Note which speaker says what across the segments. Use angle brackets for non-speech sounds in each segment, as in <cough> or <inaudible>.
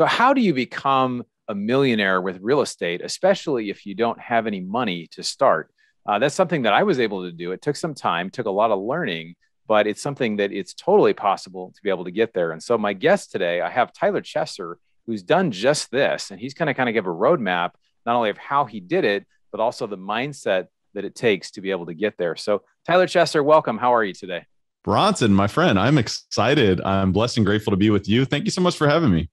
Speaker 1: So, how do you become a millionaire with real estate, especially if you don't have any money to start? Uh, that's something that I was able to do. It took some time, took a lot of learning, but it's something that it's totally possible to be able to get there. And so, my guest today, I have Tyler Chesser, who's done just this, and he's going to kind of give a roadmap not only of how he did it, but also the mindset that it takes to be able to get there. So, Tyler Chesser, welcome. How are you today?
Speaker 2: Bronson, my friend, I'm excited. I'm blessed and grateful to be with you. Thank you so much for having me.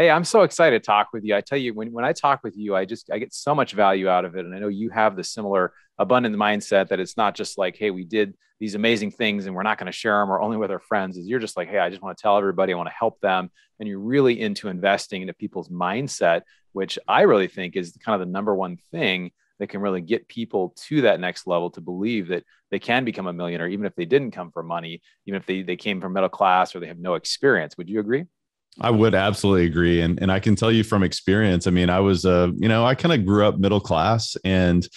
Speaker 1: Hey, I'm so excited to talk with you. I tell you, when, when I talk with you, I just I get so much value out of it. And I know you have the similar abundant mindset that it's not just like, hey, we did these amazing things and we're not going to share them or only with our friends. Is you're just like, hey, I just want to tell everybody, I want to help them. And you're really into investing into people's mindset, which I really think is kind of the number one thing that can really get people to that next level to believe that they can become a millionaire, even if they didn't come from money, even if they, they came from middle class or they have no experience. Would you agree?
Speaker 2: I would absolutely agree. And, and I can tell you from experience, I mean, I was, uh, you know, I kind of grew up middle class and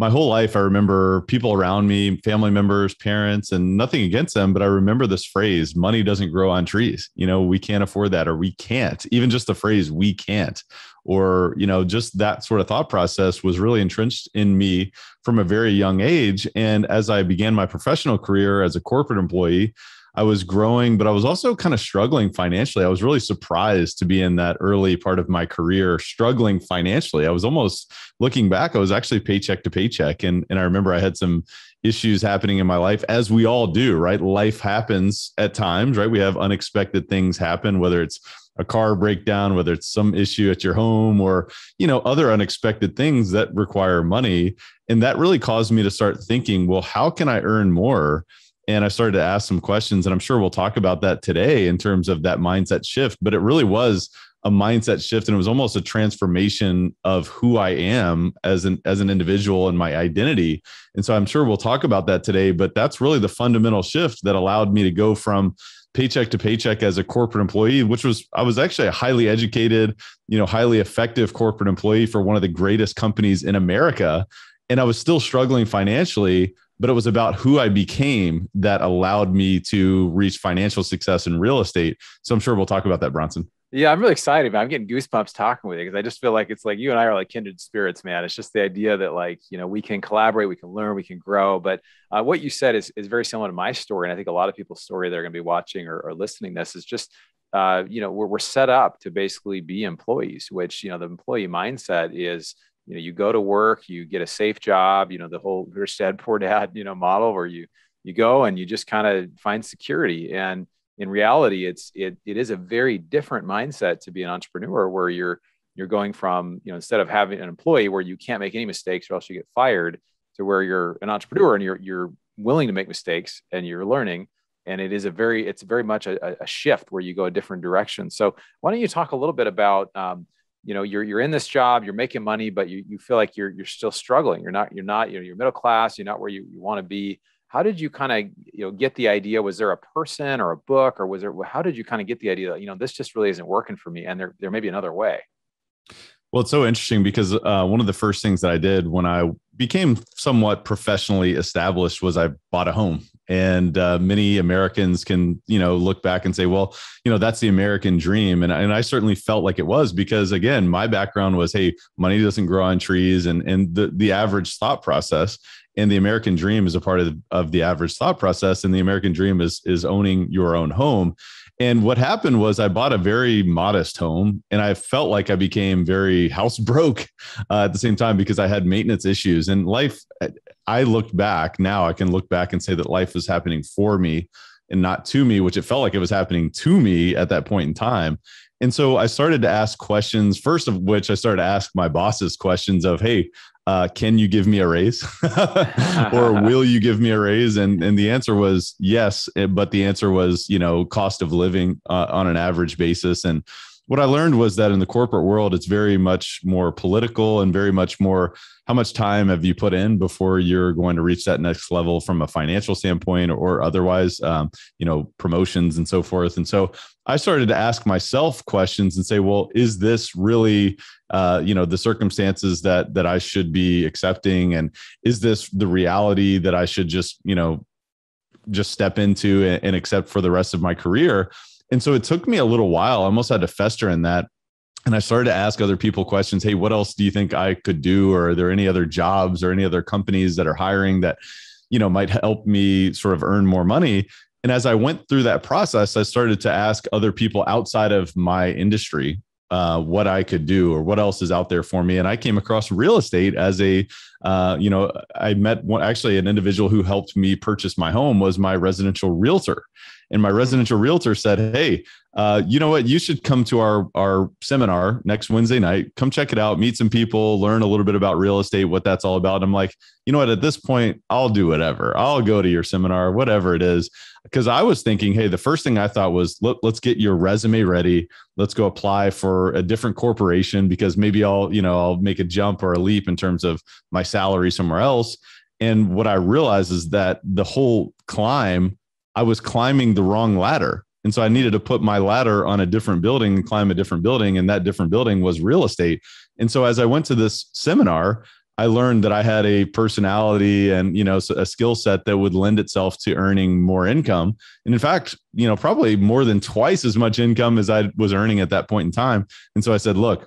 Speaker 2: my whole life, I remember people around me, family members, parents, and nothing against them, but I remember this phrase money doesn't grow on trees. You know, we can't afford that, or we can't, even just the phrase we can't, or, you know, just that sort of thought process was really entrenched in me from a very young age. And as I began my professional career as a corporate employee, I was growing, but I was also kind of struggling financially. I was really surprised to be in that early part of my career struggling financially. I was almost looking back, I was actually paycheck to paycheck. And, and I remember I had some issues happening in my life, as we all do, right? Life happens at times, right? We have unexpected things happen, whether it's a car breakdown, whether it's some issue at your home or, you know, other unexpected things that require money. And that really caused me to start thinking, well, how can I earn more? and I started to ask some questions. And I'm sure we'll talk about that today in terms of that mindset shift, but it really was a mindset shift and it was almost a transformation of who I am as an as an individual and my identity. And so I'm sure we'll talk about that today, but that's really the fundamental shift that allowed me to go from paycheck to paycheck as a corporate employee which was i was actually a highly educated you know highly effective corporate employee for one of the greatest companies in america and i was still struggling financially but it was about who I became that allowed me to reach financial success in real estate. So I'm sure we'll talk about that, Bronson.
Speaker 1: Yeah, I'm really excited, man. I'm getting goosebumps talking with you because I just feel like it's like you and I are like kindred spirits, man. It's just the idea that like you know we can collaborate, we can learn, we can grow. But uh, what you said is is very similar to my story, and I think a lot of people's story that are going to be watching or, or listening this is just uh, you know we're, we're set up to basically be employees, which you know the employee mindset is you know you go to work you get a safe job you know the whole rich dad poor dad you know model where you you go and you just kind of find security and in reality it's it, it is a very different mindset to be an entrepreneur where you're you're going from you know instead of having an employee where you can't make any mistakes or else you get fired to where you're an entrepreneur and you're you're willing to make mistakes and you're learning and it is a very it's very much a, a shift where you go a different direction so why don't you talk a little bit about um, you know you're you're in this job you're making money but you you feel like you're you're still struggling you're not you're not you know you're middle class you're not where you, you want to be how did you kind of you know get the idea was there a person or a book or was there how did you kind of get the idea that you know this just really isn't working for me and there there may be another way
Speaker 2: well, it's so interesting because uh, one of the first things that I did when I became somewhat professionally established was I bought a home. And uh, many Americans can, you know, look back and say, well, you know, that's the American dream. And, and I certainly felt like it was because, again, my background was, hey, money doesn't grow on trees and, and the, the average thought process and the American dream is a part of the, of the average thought process. And the American dream is is owning your own home. And what happened was I bought a very modest home, and I felt like I became very house broke uh, at the same time because I had maintenance issues. And life, I looked back now, I can look back and say that life was happening for me and not to me, which it felt like it was happening to me at that point in time. And so I started to ask questions, first of which I started to ask my bosses questions of, hey, uh, can you give me a raise <laughs> or <laughs> will you give me a raise and and the answer was yes eh, but the answer was you know cost of living uh, on an average basis and what i learned was that in the corporate world it's very much more political and very much more how much time have you put in before you're going to reach that next level from a financial standpoint or otherwise um, you know promotions and so forth and so i started to ask myself questions and say well is this really uh, you know the circumstances that that i should be accepting and is this the reality that i should just you know just step into and, and accept for the rest of my career and so it took me a little while I almost had to fester in that and I started to ask other people questions. Hey, what else do you think I could do? Or are there any other jobs or any other companies that are hiring that, you know, might help me sort of earn more money? And as I went through that process, I started to ask other people outside of my industry uh, what I could do or what else is out there for me. And I came across real estate as a, uh, you know, I met one, actually an individual who helped me purchase my home was my residential realtor and my hmm. residential realtor said, "Hey, uh, you know what? You should come to our our seminar next Wednesday night. Come check it out, meet some people, learn a little bit about real estate, what that's all about." And I'm like, you know what? At this point, I'll do whatever. I'll go to your seminar, whatever it is, because I was thinking, hey, the first thing I thought was, Let, let's get your resume ready. Let's go apply for a different corporation because maybe I'll you know I'll make a jump or a leap in terms of my salary somewhere else. And what I realized is that the whole climb I was climbing the wrong ladder. And so I needed to put my ladder on a different building and climb a different building. And that different building was real estate. And so as I went to this seminar, I learned that I had a personality and you know a skill set that would lend itself to earning more income, and in fact, you know probably more than twice as much income as I was earning at that point in time. And so I said, look,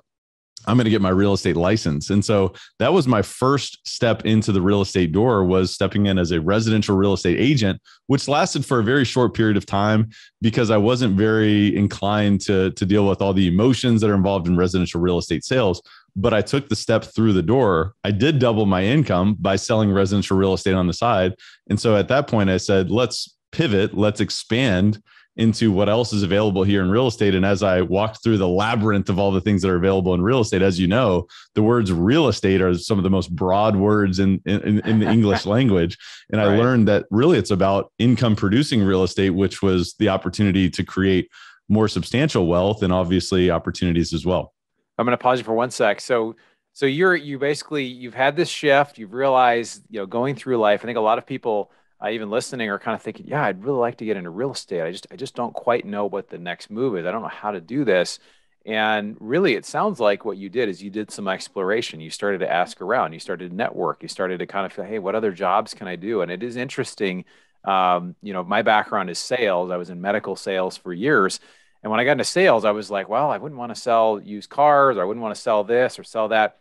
Speaker 2: I'm going to get my real estate license. And so that was my first step into the real estate door was stepping in as a residential real estate agent, which lasted for a very short period of time because I wasn't very inclined to, to deal with all the emotions that are involved in residential real estate sales. But I took the step through the door. I did double my income by selling residential real estate on the side. And so at that point, I said, let's pivot, let's expand into what else is available here in real estate. And as I walked through the labyrinth of all the things that are available in real estate, as you know, the words real estate are some of the most broad words in, in, in the English <laughs> language. And right. I learned that really it's about income producing real estate, which was the opportunity to create more substantial wealth and obviously opportunities as well.
Speaker 1: I'm going to pause you for one sec. So, so you're, you basically, you've had this shift, you've realized, you know, going through life, I think a lot of people, uh, even listening are kind of thinking, yeah, I'd really like to get into real estate. I just I just don't quite know what the next move is. I don't know how to do this. And really, it sounds like what you did is you did some exploration. You started to ask around. You started to network. You started to kind of feel, hey, what other jobs can I do? And it is interesting. Um, you know, my background is sales. I was in medical sales for years. And when I got into sales, I was like, well, I wouldn't want to sell used cars, or I wouldn't want to sell this or sell that.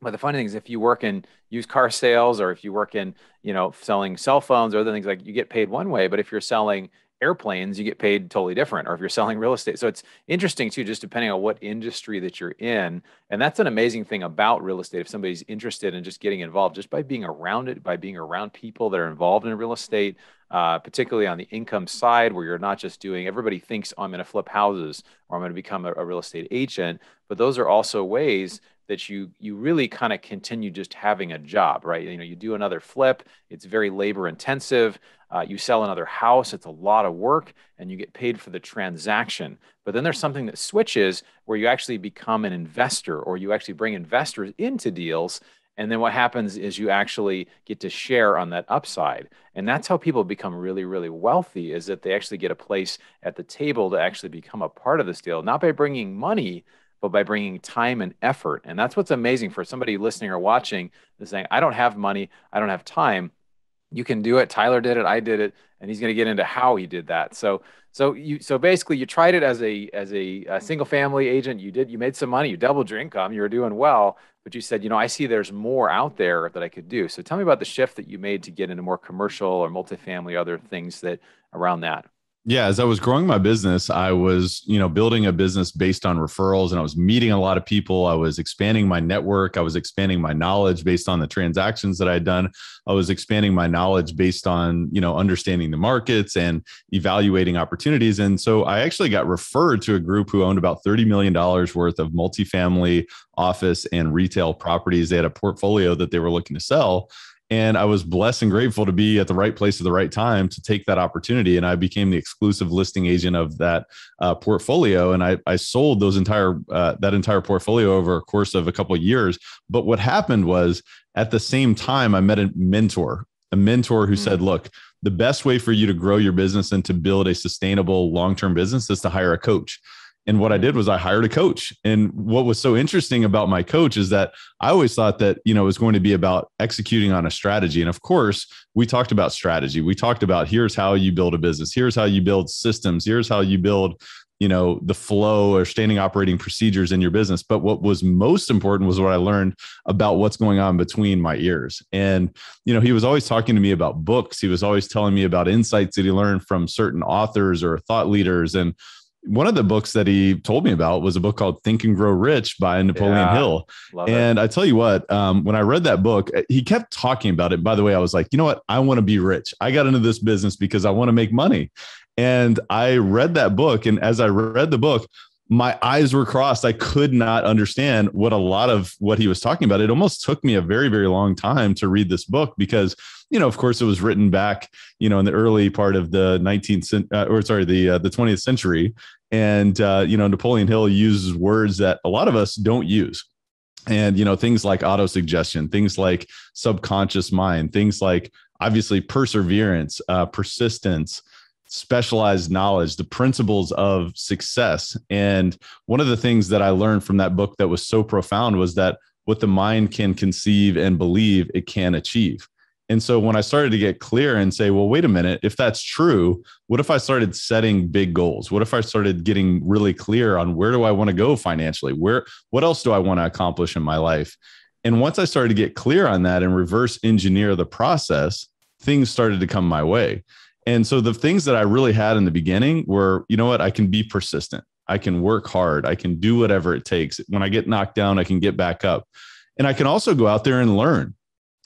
Speaker 1: But the funny thing is, if you work in used car sales or if you work in, you know, selling cell phones or other things like you get paid one way, but if you're selling airplanes, you get paid totally different. Or if you're selling real estate, so it's interesting too, just depending on what industry that you're in. And that's an amazing thing about real estate. If somebody's interested in just getting involved, just by being around it, by being around people that are involved in real estate, uh, particularly on the income side, where you're not just doing, everybody thinks oh, I'm going to flip houses or I'm going to become a, a real estate agent. But those are also ways that you you really kind of continue just having a job right you know you do another flip it's very labor intensive uh, you sell another house it's a lot of work and you get paid for the transaction but then there's something that switches where you actually become an investor or you actually bring investors into deals and then what happens is you actually get to share on that upside. And that's how people become really, really wealthy is that they actually get a place at the table to actually become a part of this deal, not by bringing money, but by bringing time and effort. And that's what's amazing for somebody listening or watching is saying, I don't have money, I don't have time. You can do it. Tyler did it, I did it, and he's going to get into how he did that. So, so you, so basically, you tried it as a as a, a single family agent. You did, you made some money, you doubled your income, you were doing well, but you said, you know, I see there's more out there that I could do. So, tell me about the shift that you made to get into more commercial or multifamily, other things that around that
Speaker 2: yeah as i was growing my business i was you know building a business based on referrals and i was meeting a lot of people i was expanding my network i was expanding my knowledge based on the transactions that i had done i was expanding my knowledge based on you know understanding the markets and evaluating opportunities and so i actually got referred to a group who owned about $30 million worth of multifamily office and retail properties they had a portfolio that they were looking to sell and I was blessed and grateful to be at the right place at the right time to take that opportunity. And I became the exclusive listing agent of that uh, portfolio. And I, I sold those entire uh, that entire portfolio over a course of a couple of years. But what happened was at the same time, I met a mentor, a mentor who mm-hmm. said, look, the best way for you to grow your business and to build a sustainable long-term business is to hire a coach and what I did was I hired a coach. And what was so interesting about my coach is that I always thought that, you know, it was going to be about executing on a strategy. And of course, we talked about strategy. We talked about here's how you build a business, here's how you build systems, here's how you build you know the flow or standing operating procedures in your business but what was most important was what i learned about what's going on between my ears and you know he was always talking to me about books he was always telling me about insights that he learned from certain authors or thought leaders and one of the books that he told me about was a book called Think and Grow Rich by Napoleon yeah, Hill. And it. I tell you what, um, when I read that book, uh, he kept talking about it. By the way, I was like, you know what? I want to be rich. I got into this business because I want to make money. And I read that book. And as I read the book, my eyes were crossed. I could not understand what a lot of what he was talking about. It almost took me a very, very long time to read this book because, you know, of course, it was written back, you know, in the early part of the 19th uh, or sorry, the uh, the 20th century, and uh, you know, Napoleon Hill uses words that a lot of us don't use and you know things like autosuggestion things like subconscious mind things like obviously perseverance uh, persistence specialized knowledge, the principles of success. And one of the things that I learned from that book that was so profound was that what the mind can conceive and believe, it can achieve. And so when I started to get clear and say, well, wait a minute, if that's true, what if I started setting big goals? What if I started getting really clear on where do I want to go financially? Where what else do I want to accomplish in my life? And once I started to get clear on that and reverse engineer the process, things started to come my way. And so the things that I really had in the beginning were, you know what, I can be persistent. I can work hard. I can do whatever it takes. When I get knocked down, I can get back up. And I can also go out there and learn.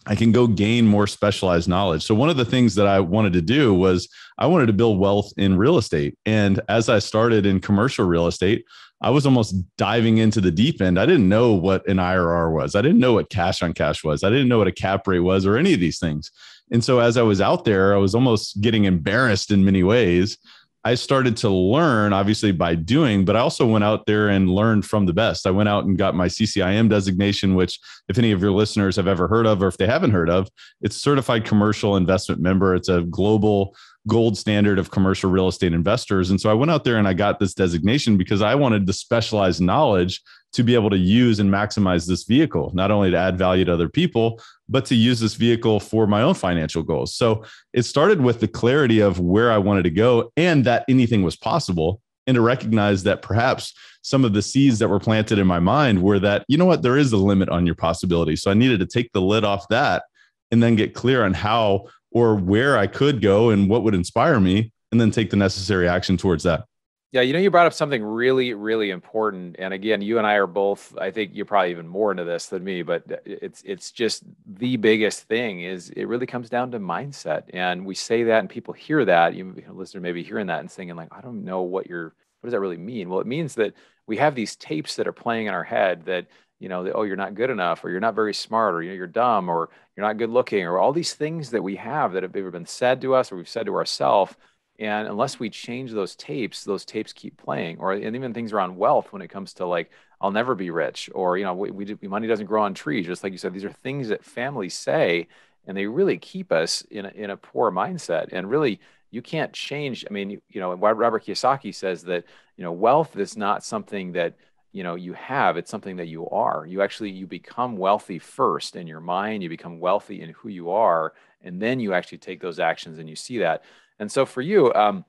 Speaker 2: I can go gain more specialized knowledge. So, one of the things that I wanted to do was I wanted to build wealth in real estate. And as I started in commercial real estate, I was almost diving into the deep end. I didn't know what an IRR was. I didn't know what cash on cash was. I didn't know what a cap rate was or any of these things. And so as I was out there, I was almost getting embarrassed in many ways I started to learn, obviously, by doing, but I also went out there and learned from the best. I went out and got my CCIM designation, which, if any of your listeners have ever heard of, or if they haven't heard of, it's Certified Commercial Investment Member. It's a global gold standard of commercial real estate investors. And so I went out there and I got this designation because I wanted the specialized knowledge to be able to use and maximize this vehicle, not only to add value to other people, but to use this vehicle for my own financial goals. So it started with the clarity of where I wanted to go and that anything was possible, and to recognize that perhaps some of the seeds that were planted in my mind were that, you know what, there is a limit on your possibility. So I needed to take the lid off that and then get clear on how or where I could go and what would inspire me, and then take the necessary action towards that.
Speaker 1: Yeah, you know, you brought up something really, really important. And again, you and I are both, I think you're probably even more into this than me, but uh, it's it's just the biggest thing is it really comes down to mindset. And we say that and people hear that. You, you know, listener hearing that and thinking, like, I don't know what you're what does that really mean? Well, it means that we have these tapes that are playing in our head that, you know, that, oh, you're not good enough, or you're not very smart, or you know, you're dumb, or you're not good looking, or all these things that we have that have ever been said to us or we've said to ourselves and unless we change those tapes those tapes keep playing or and even things around wealth when it comes to like i'll never be rich or you know we, we money doesn't grow on trees just like you said these are things that families say and they really keep us in a, in a poor mindset and really you can't change i mean you, you know robert kiyosaki says that you know wealth is not something that you know you have it's something that you are you actually you become wealthy first in your mind you become wealthy in who you are and then you actually take those actions and you see that and so for you, um,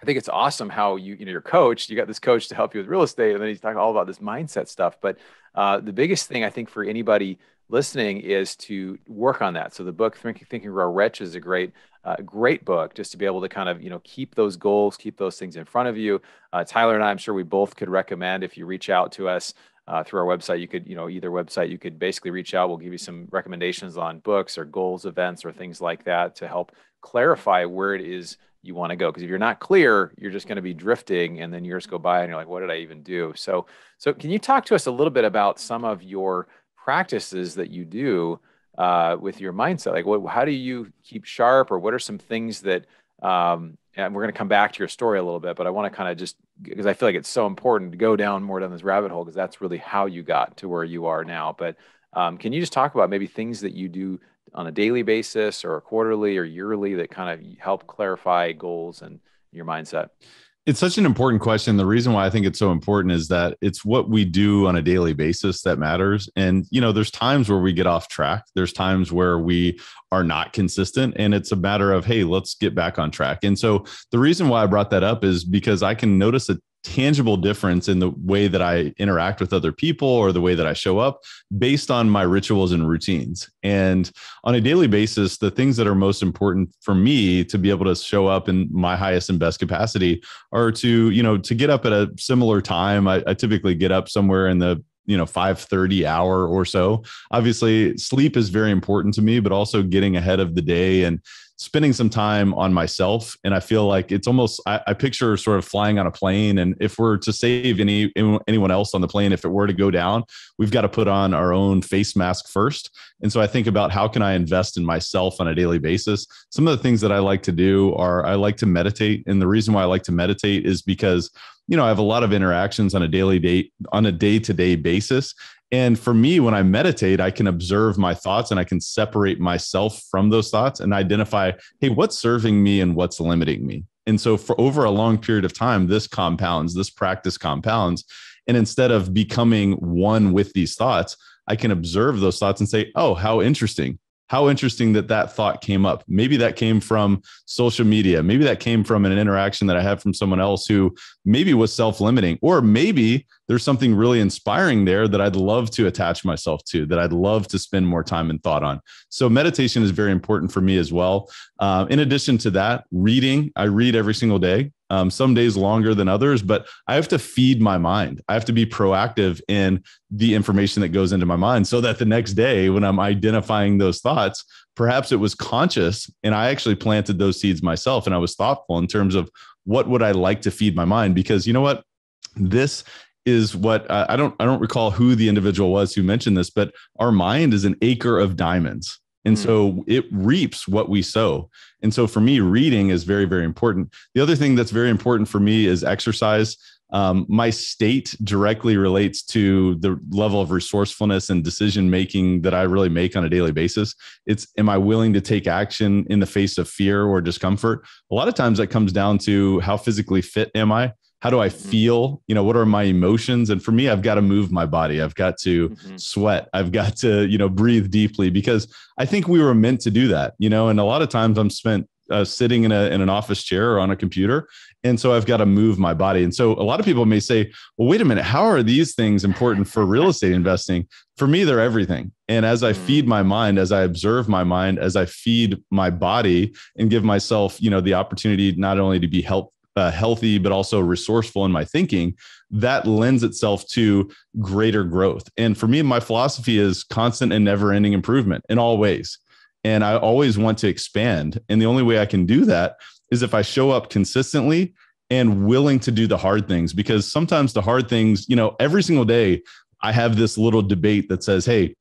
Speaker 1: I think it's awesome how you, you know, your coach, you got this coach to help you with real estate. And then he's talking all about this mindset stuff. But uh, the biggest thing I think for anybody listening is to work on that. So the book Thinking, Thinking Grow Rich is a great, uh, great book just to be able to kind of you know keep those goals, keep those things in front of you. Uh, Tyler and I, I'm sure we both could recommend if you reach out to us uh, through our website. You could, you know, either website, you could basically reach out. We'll give you some recommendations on books or goals, events, or things like that to help clarify where it is you want to go because if you're not clear you're just going to be drifting and then years go by and you're like what did i even do so so can you talk to us a little bit about some of your practices that you do uh, with your mindset like what, how do you keep sharp or what are some things that um, and we're going to come back to your story a little bit, but I want to kind of just because I feel like it's so important to go down more down this rabbit hole because that's really how you got to where you are now. But um, can you just talk about maybe things that you do on a daily basis or quarterly or yearly that kind of help clarify goals and your
Speaker 2: mindset? it's such an important question. The reason why I think it's so important is that it's what we do on a daily basis that matters. And, you know, there's times where we get off track, there's times where we are not consistent. And it's a matter of, hey, let's get back on track. And so the reason why I brought that up is because I can notice a tangible difference in the way that I interact with other people or the way that I show up based on my rituals and routines. And on a daily basis, the things that are most important for me to be able to show up in my highest and best capacity are to, you know, to get up at a similar time. I, I typically get up somewhere in the you know 5:30 hour or so. Obviously, sleep is very important to me, but also getting ahead of the day and spending some time on myself. And I feel like it's almost, I, I, picture sort of flying on a plane. And if we're to save any anyone else on the plane, if it were to go down, we've got to put on our own face mask first. And so I think about how can I invest in myself on a daily basis. Some of the things that I like to do are I like to meditate, and the reason why I like to meditate is because you know I have a lot of interactions on a daily date on a day to day basis, and for me, when I meditate, I can observe my thoughts and I can separate myself from those thoughts and identify, hey, what's serving me and what's limiting me? And so, for over a long period of time, this compounds, this practice compounds. And instead of becoming one with these thoughts, I can observe those thoughts and say, oh, how interesting. How interesting that that thought came up. Maybe that came from social media. Maybe that came from an interaction that I had from someone else who maybe was self limiting, or maybe there's something really inspiring there that I'd love to attach myself to, that I'd love to spend more time and thought on. So, meditation is very important for me as well. Uh, in addition to that, reading, I read every single day, um, some days longer than others, but I have to feed my mind. I have to be proactive in the information that goes into my mind so that the next day, when I'm identifying those thoughts, perhaps it was conscious and I actually planted those seeds myself and I was thoughtful in terms of what would I like to feed my mind? Because you know what? This is what uh, I don't I don't recall who the individual was who mentioned this, but our mind is an acre of diamonds. And hmm. so it reaps what we sow. And so for me, reading is very, very important. The other thing that's very important for me is exercise. Um, my state directly relates to the level of resourcefulness and decision making that I really make on a daily basis. It's am I willing to take action in the face of fear or discomfort? A lot of times that comes down to how physically fit am I? how do I mm-hmm. feel? You know, what are my emotions? And for me, I've got to move my body. I've got to mm-hmm. sweat. I've got to, you know, breathe deeply because I think we were meant to do that, you know, and a lot of times I'm spent uh, sitting in, a, in an office chair or on a computer. And so I've got to move my body. And so a lot of people may say, well, wait a minute, how are these things important for real estate <laughs> investing? For me, they're everything. And as I feed mm. my mind, as I observe my mind, as I feed my body and give myself, you know, the opportunity not only to be helped uh, healthy but also resourceful in my thinking that lends itself to greater growth and for me my philosophy is constant and never ending improvement in all ways and i always want to expand and the only way i can do that is if i show up consistently and willing to do the hard things because sometimes the hard things you know every single day i have this little debate that says hey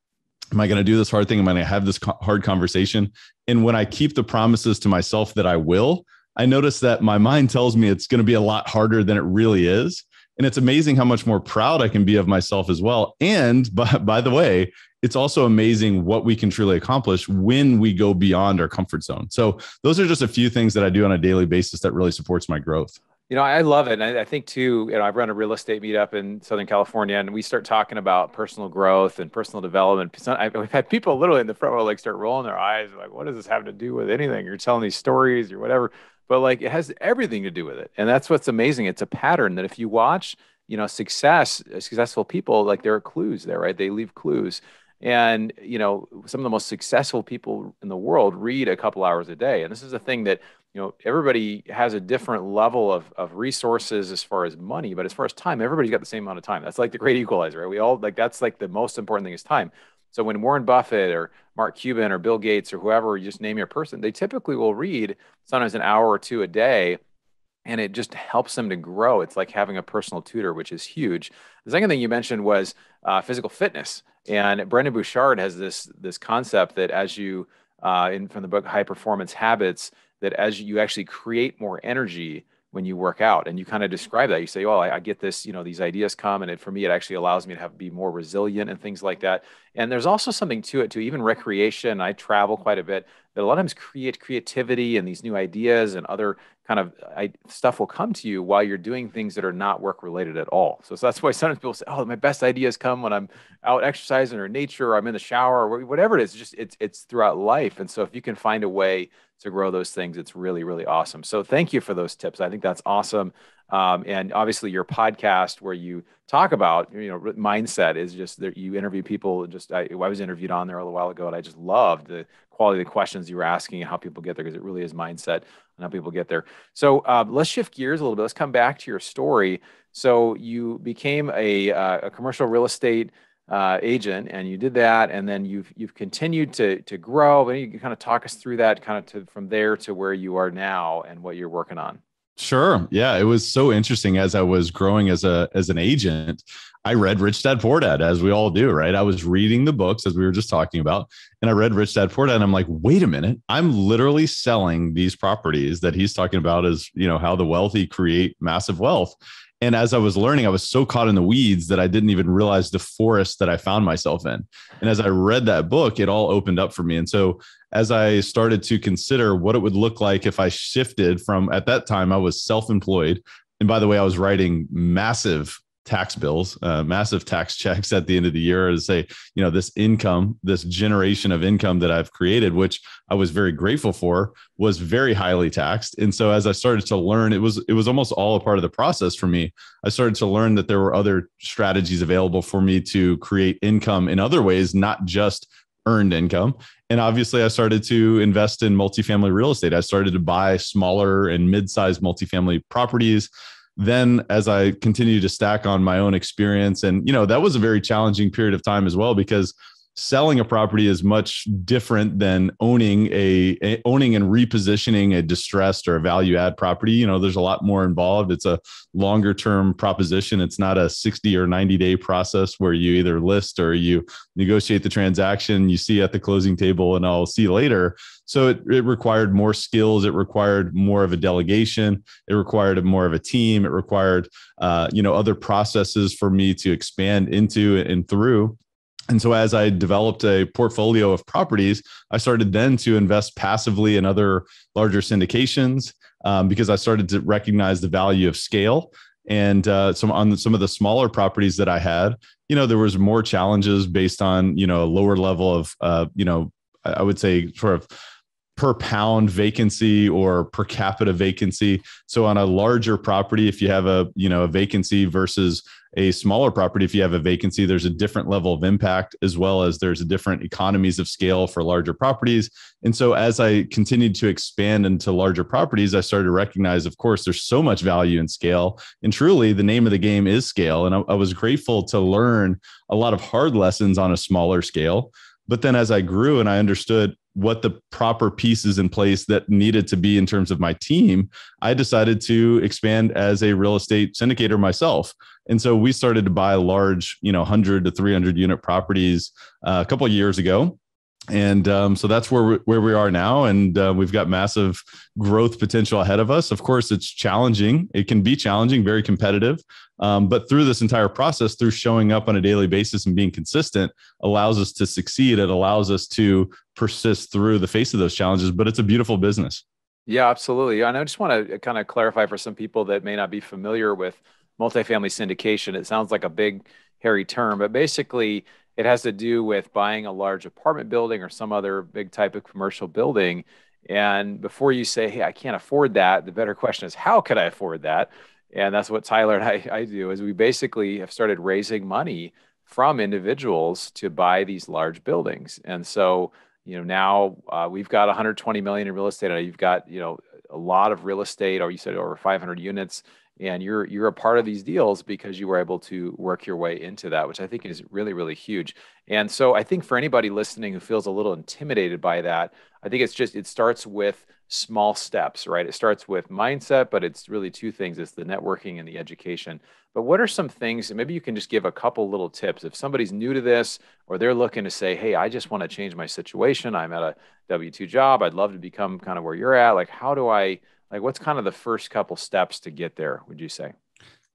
Speaker 2: am i going to do this hard thing am i going to have this hard conversation and when i keep the promises to myself that i will I notice that my mind tells me it's going to be a lot harder than it really is. And it's amazing how much more proud I can be of myself as well. And <laughs> by, by the way, it's also amazing what we can truly accomplish when we go beyond our comfort zone. So those are just a few things that I do on a daily basis that really supports my growth.
Speaker 1: You know, I love it. And I, think too, you know, I run a real estate meetup in Southern California and we start talking about personal growth and personal development. I, have had people literally in the front row like start rolling their eyes, like, what does this have to do with anything? You're telling these stories or whatever but like it has everything to do with it and that's what's amazing it's a pattern that if you watch you know success successful people like there are clues there right they leave clues and you know some of the most successful people in the world read a couple hours a day and this is a thing that you know everybody has a different level of, of resources as far as money but as far as time everybody's got the same amount of time that's like the great equalizer right we all like that's like the most important thing is time so when Warren Buffett or Mark Cuban or Bill Gates or whoever, you just name your person, they typically will read sometimes an hour or two a day. And it just helps them to grow. It's like having a personal tutor, which is huge. The second thing you mentioned was uh, physical fitness. And Brendan Bouchard has this, this concept that as you, uh, in, from the book High Performance Habits, that as you actually create more energy, when you work out and you kind of mm-hmm. describe that you say oh I, I, get this you know these ideas come and it, for me it actually allows me to have be more resilient and things like that and there's also something to it too even recreation i travel quite a bit that a lot of times create creativity and these new ideas and other kind of I, stuff will come to you while you're doing things that are not work related at all. So, so, that's why sometimes people say, "Oh, my best ideas come when I'm out exercising or nature, or I'm in the shower, or whatever it is." It's just it's it's throughout life, and so if you can find a way to grow those things, it's really really awesome. So thank you for those tips. I think that's awesome. Um, and obviously, your podcast where you talk about you know mindset is just that you interview people. Just I, I, was interviewed on there a little while ago, and I just loved the quality of the questions you were asking and how people get there because it really is mindset and how people get there. So uh, let's shift gears a little bit. Let's come back to your story. So you became a, uh, a commercial real estate uh, agent, and you did that, and then you've you've continued to to grow. And you can kind of talk us through that, kind of to, from there to where you are now and what you're working on.
Speaker 2: Sure. Yeah, it was so interesting as I was growing as a as an agent. I read Rich Dad Poor Dad as we all do, right? I was reading the books as we were just talking about, and I read Rich Dad Poor Dad and I'm like, "Wait a minute. I'm literally selling these properties that he's talking about as, you know, how the wealthy create massive wealth." And as I was learning, I was so caught in the weeds that I didn't even realize the forest that I found myself in. And as I read that book, it all opened up for me. And so as I started to consider what it would look like if I shifted from at that time, I was self employed. And by the way, I was writing massive tax bills, uh, massive tax <laughs> checks at the end of the year to say, you know, this income, this generation of income that I've created, which I was very grateful for, was very highly taxed. And so as I started to learn, it was it was almost all a part of the process for me. I started to learn that there were other strategies available for me to create income in other ways, not just earned income. And obviously, I started to invest in multifamily real estate. I started to buy smaller and mid sized multifamily properties then as I continue to stack on my own experience, and you know, that was a very challenging period of time as well because selling a property is much different than owning a, a, owning and repositioning a distressed or a value add property you know there's a lot more involved it's a longer term proposition it's not a 60 or 90 day process where you either list or you negotiate the transaction you see at the closing table and i'll see you later so it, it required more skills it required more of a delegation it required more of a team it required uh, you know other processes for me to expand into and through and so, as I developed a portfolio of properties, I started then to invest passively in other larger syndications um, because I started to recognize the value of scale. And uh, some on some of the smaller properties that I had, you know, there was more challenges based on you know a lower level of uh, you know I would say sort of per pound vacancy or per capita vacancy. So on a larger property, if you have a you know a vacancy versus a smaller property, if you have a vacancy, there's a different level of impact, as well as there's a different economies of scale for larger properties. And so, as I continued to expand into larger properties, I started to recognize, of course, there's so much value in scale. And truly, the name of the game is scale. And I, I was grateful to learn a lot of hard lessons on a smaller scale. But then, as I grew and I understood what the proper pieces in place that needed to be in terms of my team, I decided to expand as a real estate syndicator myself. And so we started to buy large, you know, 100 to 300 unit properties uh, a couple years ago. And um, so that's where we, where we are now, and uh, we've got massive growth potential ahead of us. Of course, it's challenging; it can be challenging, very competitive. Um, but through this entire process, through showing up on a daily basis and being consistent, allows us to succeed. It allows us to persist through the face of those challenges. But it's a beautiful business.
Speaker 1: Yeah, absolutely. And I just want to uh, kind of clarify for some people that may not be familiar with multifamily syndication. It sounds like a big, hairy term, but basically, it has to do with buying a large apartment building or some other big type of commercial building. And before you say, hey, I can't afford that, the better question is, how could I afford that? And that's what Tyler and I, I do is we basically have started raising money from individuals to buy these large buildings. And so, you know, now uh, we've got 120 million in real estate. You've got, you know, a lot of real estate, or you said over 500 units and you're you're a part of these deals because you were able to work your way into that which i think is really really huge and so i think for anybody listening who feels a little intimidated by that i think it's just it starts with small steps right it starts with mindset but it's really two things it's the networking and the education but what are some things maybe you can just give a couple little tips if somebody's new to this or they're looking to say hey i just want to change my situation i'm at a w2 job i'd love to become kind of where you're at like how do i like what's kind of the first couple steps to get there would you say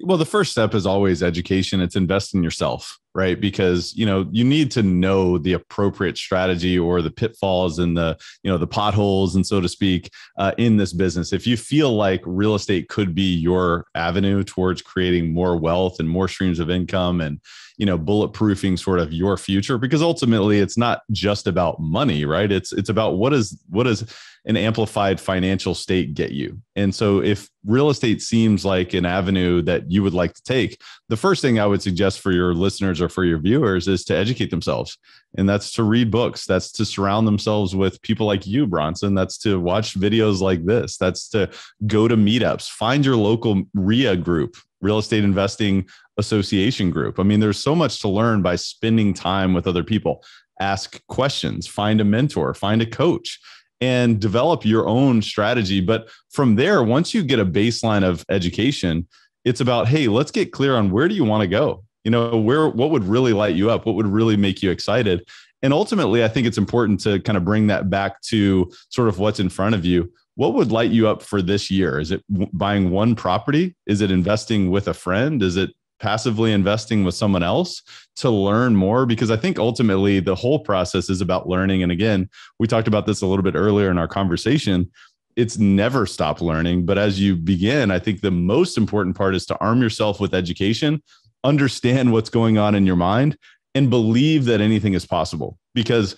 Speaker 2: well the first step is always education it's invest in yourself right because you know you need to know the appropriate strategy or the pitfalls and the you know the potholes and so to speak uh, in this business if you feel like real estate could be your avenue towards creating more wealth and more streams of income and you know bulletproofing sort of your future because ultimately it's not just about money right it's it's about what is what is an amplified financial state get you? And so, if real estate seems like an avenue that you would like to take, the first thing I would suggest for your listeners or for your viewers is to educate themselves. And that's to read books, that's to surround themselves with people like you, Bronson, that's to watch videos like this, that's to go to meetups, find your local RIA group, real estate investing association group. I mean, there's so much to learn by spending time with other people. Ask questions, find a mentor, find a coach and develop your own strategy. But from there, once you get a baseline of education, it's about, hey, let's get clear on where do you want to go? You know, where what would really light you up? What would really make you excited? And ultimately, I think it's important to kind of bring that back to sort of what's in front of you. What would light you up for this year? Is it buying one property? Is it investing with a friend? Is it passively investing with someone else to learn more because I think ultimately the whole process is about learning. And again, we talked about this a little bit earlier in our conversation. It's never stop learning. But as you begin, I think the most important part is to arm yourself with education, understand what's going on in your mind, and believe that anything is possible. Because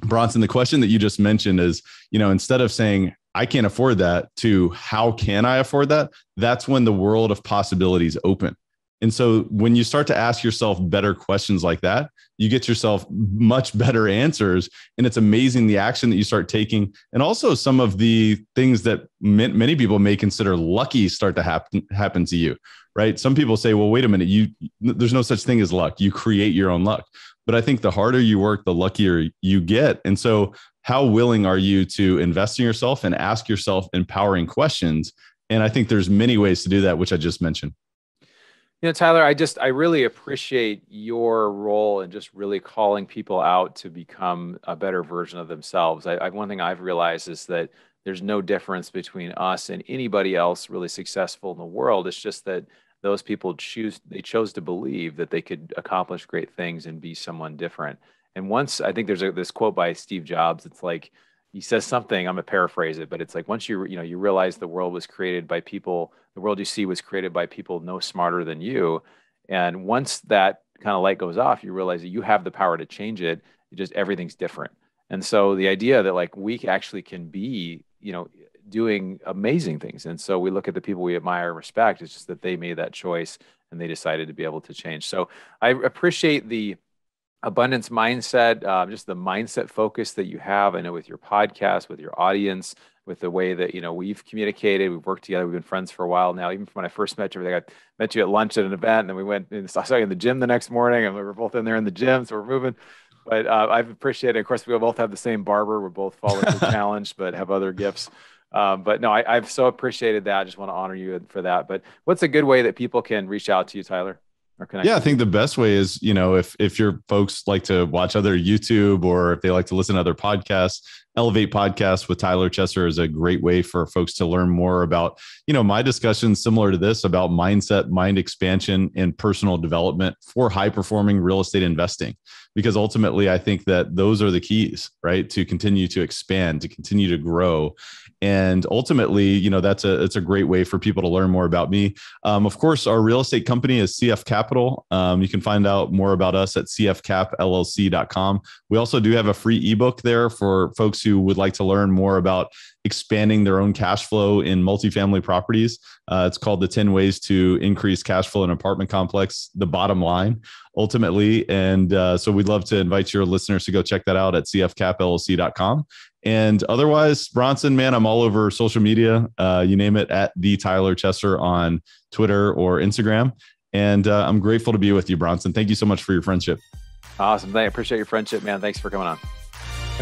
Speaker 2: Bronson, the question that you just mentioned is, you know, instead of saying, I can't afford that to how can I afford that? That's when the world of possibilities open. And so when you start to ask yourself better questions like that, you get yourself much better answers. And it's amazing the action that you start taking. And also some of the things that many people may consider lucky start to happen, happen to you, right? Some people say, well, wait a minute, you, there's no such thing as luck. You create your own luck. But I think the harder you work, the luckier you get. And so how willing are you to invest in yourself and ask yourself empowering questions? And I think there's many ways to do that, which I just mentioned.
Speaker 1: You know, Tyler, I just I really appreciate your role in just really calling people out to become a better version of themselves. I, I, one thing I've realized is that there's no difference between us and anybody else really successful in the world. It's just that those people choose they chose to believe that they could accomplish great things and be someone different. And once I think there's a, this quote by Steve Jobs. It's like he says something. I'm gonna paraphrase it, but it's like once you you know you realize the world was created by people the world you see was created by people no smarter than you. And once that kind of light goes off, you realize that you have the power to change it. it just everything's different. And so the idea that like we actually can be, you know, doing amazing things. And so we look at the people we admire and respect. It's just that they made that choice and they decided to be able to change. So I appreciate the abundance mindset, uh, just the mindset focus that you have. I know with your podcast, with your audience, with the way that you know we've communicated. We've worked together. We've been friends for a while now. Even when I first met you, I met you at lunch at an event, and then we went and I saw you in the gym the next morning, and we were both in there in the gym, so we're moving. But uh, I've appreciated. Of course, we both have the same barber. We're both following the <laughs> challenge, but have other gifts. Um, but no, I, have so appreciated that. I just want to honor you for that. But what's a good way that people can reach out to you, Tyler? yeah i think
Speaker 2: the best way is you know if if your folks like to watch other youtube or if they like to listen to other podcasts elevate podcast with tyler chesser is a great way for folks to learn more about you know my discussion similar to this about mindset mind expansion and personal development for high performing real estate investing because ultimately I think that those are the keys, right? To continue to expand, to continue to grow. And ultimately, you know, that's a, it's a great way for people to learn more about me. Um, of course, our real estate company is CF Capital. Um, you can find out more about us at cfcapllc.com. We also do have a free ebook there for folks who would like to learn more about expanding their own cash flow in multifamily properties. Uh, it's called The 10 Ways to Increase Cash Flow in Apartment Complex, the bottom line ultimately. And uh, so we'd love to invite your listeners to go check that out at cfcapllc.com. And otherwise, Bronson, man, I'm all over social media. Uh, you name it at the Tyler Chester on Twitter or Instagram. And uh, I'm grateful to be with you, Bronson. Thank you so much for your friendship.
Speaker 1: Awesome. I appreciate your friendship, man. Thanks for coming on.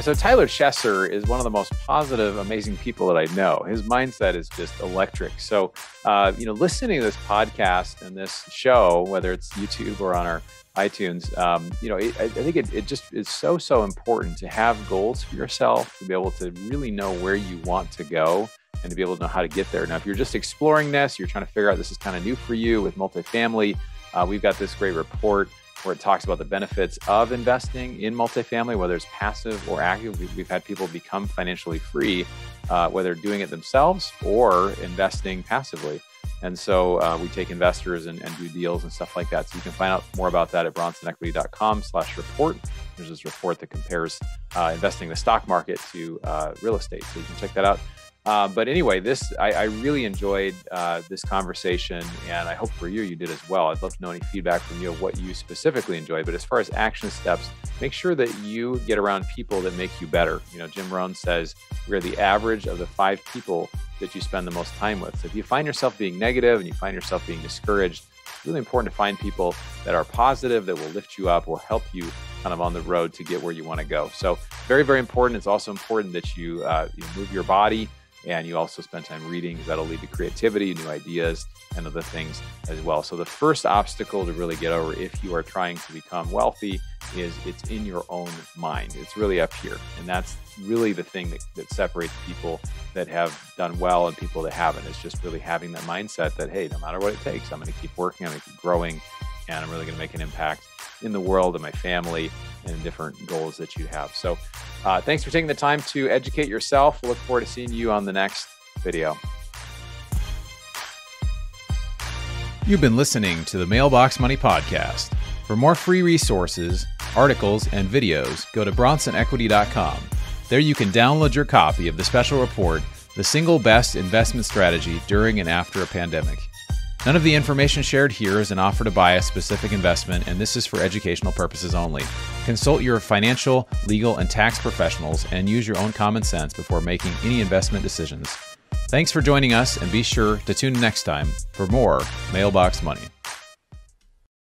Speaker 1: So Tyler Chesser is one of the most positive, amazing people that I know. His mindset is just electric. So, uh, you know, listening to this podcast and this show, whether it's YouTube or on our iTunes, um, you know, it, I think it, it just is so, so important to have goals for yourself, to be able to really know where you want to go and to be able to know how to get there. Now, if you're just exploring this, you're trying to figure out this is kind of new for you with multifamily, uh, we've got this great report where it talks about the benefits of investing in multifamily, whether it's passive or active. We've had people become financially free, uh, whether doing it themselves or investing passively. And so uh, we take investors and, and, do deals and stuff like that. So you can find out more about that at bronsonequity.com slash report. There's this report that compares uh, investing the stock market to uh, real estate. So you can check that out. Uh, but anyway, this I, I really enjoyed uh, this conversation, and I hope for you you did as well. I'd love to know any feedback from you of what you specifically enjoyed. But as far as action steps, make sure that you get around people that make you better. You know, Jim Rohn says we're the average of the five people that you spend the most time with. So if you find yourself being negative and you find yourself being discouraged, it's really important to find people that are positive, that will lift you up, will help you kind of on the road to get where you want to go. So very, very important. It's also important that you, uh, you move your body and you also spend time reading that'll lead to creativity, new ideas, and other things as well. So, the first obstacle to really get over if you are trying to become wealthy is it's in your own mind. It's really up here. And that's really the thing that, that separates people that have done well and people that haven't. It's just really having that mindset that, hey, no matter what it takes, I'm going to keep working, I'm going to keep growing, and I'm really going to make an impact in the world and my family and different goals that you have. So, uh, thanks for taking the time to educate yourself. Look forward to seeing you on the next video. You've been listening to the Mailbox Money Podcast. For more free resources, articles, and videos, go to bronsonequity.com. There you can download your copy of the special report, The Single Best Investment Strategy During and After a Pandemic. None of the information shared here is an offer to buy a specific investment, and this is for educational purposes only. Consult your financial, legal, and tax professionals and use your own common sense before making any investment decisions. Thanks for joining us, and be sure to tune next time for more Mailbox Money.